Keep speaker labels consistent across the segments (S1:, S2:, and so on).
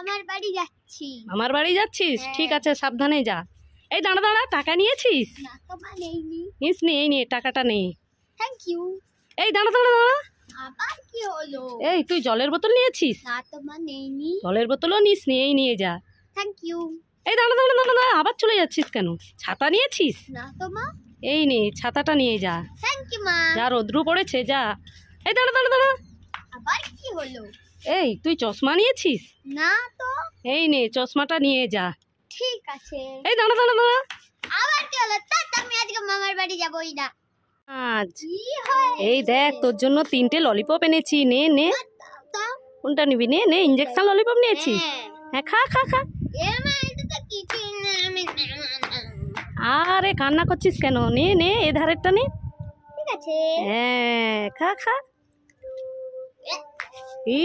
S1: আমার বাড়ি যাচ্ছি আমার বাড়ি যাচ্ছিস হ্যাঁ। ঠিক আছে সাবধানে যা এই দাঁড়া দাঁড়া টাকা নিয়েছিস নিস নিয়ে এই নিয়ে টাকাটা নেই থ্যাংক ইউ এই দাঁড়া দাঁড়া দাঁড়া আবার কি হলো এই তুই জলের বোতল নিয়েছিস না তো নেইনি জলের বোতলও নিস নিয়েই নিয়ে যা থ্যাংক ইউ এই দাঁড়া দাঁড়া দাঁড়া দাঁড়া আবার চলে যাচ্ছিস কেন ছাতা নিয়েছিস না তো এই নে ছাতাটা নিয়ে যা থ্যাংক ইউ মা যা রোদ্রু পড়েছে যা এই দাঁড়া দাঁড়া দাঁড়া এই তুই চশমা নিয়েছিস না তো এই নে চশমাটা নিয়ে যা ঠিক আছে এই দাঁড়া দাঁড়া দাঁড়া আবার কি হলো চাচা আমি আজকে মামার বাড়ি যাবই না আজ এই দেখ তোর জন্য তিনটে ললিপপ এনেছি নে নে কোনটা নিবি নে নে ইনজেকশন ললিপপ নিয়েছিস হ্যাঁ।, হ্যাঁ খা খা খা আরে কান্না করছিস কেন নে নে এ ধারেরটা নে ঠিক আছে হ্যাঁ খা খা ই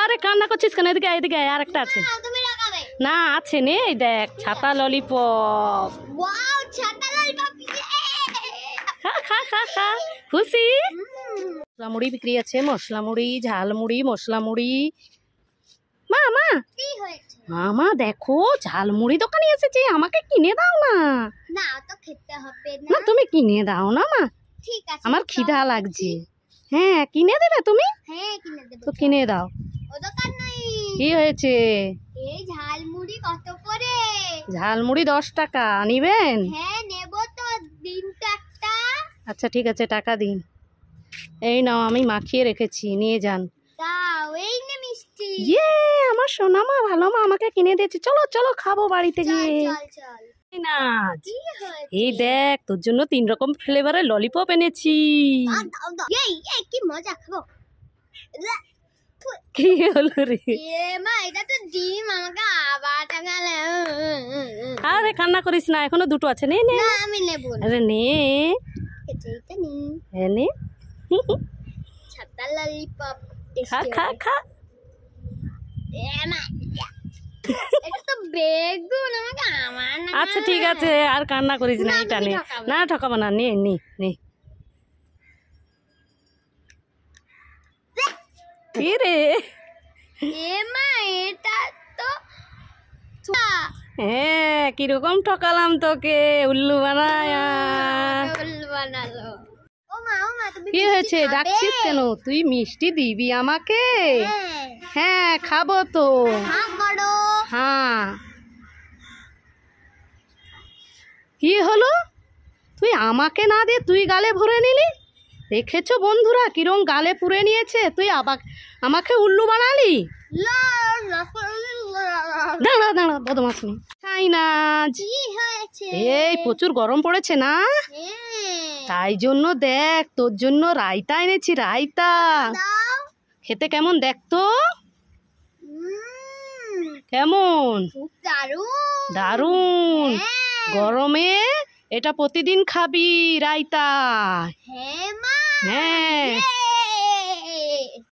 S1: আরে কান্না করছিস কেন এদিকে এদিকে আর একটা আছে না আছে নে দেখ ছাতা ললিপপ খুশি মশলা মুড়ি বিক্রি আছে মশলা মুড়ি ঝাল মুড়ি মশলা মুড়ি মা মা কি হয়েছে মামা দেখো ঝালমুড়ি দোকানে এসেছে আমাকে কিনে দাও না না তুমি কিনে দাও না মা আমার খিদা লাগছে হ্যাঁ কিনে দেবে তুমি হ্যাঁ, কিনে তো কিনে দাও দোকান নাই কি হয়েছে এই ঝালমুড়ি ঝালমুড়ি দশ টাকা নিবেন হ্যাঁ, আচ্ছা ঠিক আছে টাকা দিন এই নাও আমি মাখিয়ে রেখেছি নিয়ে যান দাও এই নে মিষ্টি ইয়ে আমার সোনা মা ভালো মা আমাকে কিনে দিয়েছে চলো চলো খাবো বাড়িতে গিয়ে চল এই দেখ তোর জন্য তিন রকম ফ্লেভারের ললিপপ এনেছি ইয়ে, ইয়ে, কি মজা খাবো কি হলো রে মা এটা আরে কান্না করিস না এখনো দুটো আছে নে নে আমি নেব আরে নে এটা নে হ্যাঁ, নে ছাতা ললিপপ খা খা খা আচ্ছা ঠিক আছে আর কান্না করিস না এটা নে না ঠকাবো না নে নে নে রে হ্যাঁ কিরকম ঠকালাম তোকে উল্লু বানায় উল্লু বানালো কি হয়েছে ডাকছিস কেন তুই মিষ্টি দিবি আমাকে হ্যাঁ, হ্যাঁ খাবো তো হ্যাঁ, হ্যাঁ কি হলো তুই আমাকে না দিয়ে তুই গালে ভরে নিলি দেখেছো বন্ধুরা কিরম গালে পুরে নিয়েছে তুই আবার আমাকে উল্লু বানালি দাঁড়া দাঁড়া বদমাস না এই প্রচুর গরম পড়েছে না হ্যাঁ। তাই জন্য দেখ তোর জন্য রায়তা এনেছি রায়তা খেতে কেমন দেখতো
S2: কেমন দারুণ
S1: হ্যাঁ। গরমে এটা প্রতিদিন খাবি রায়তা হ্যাঁ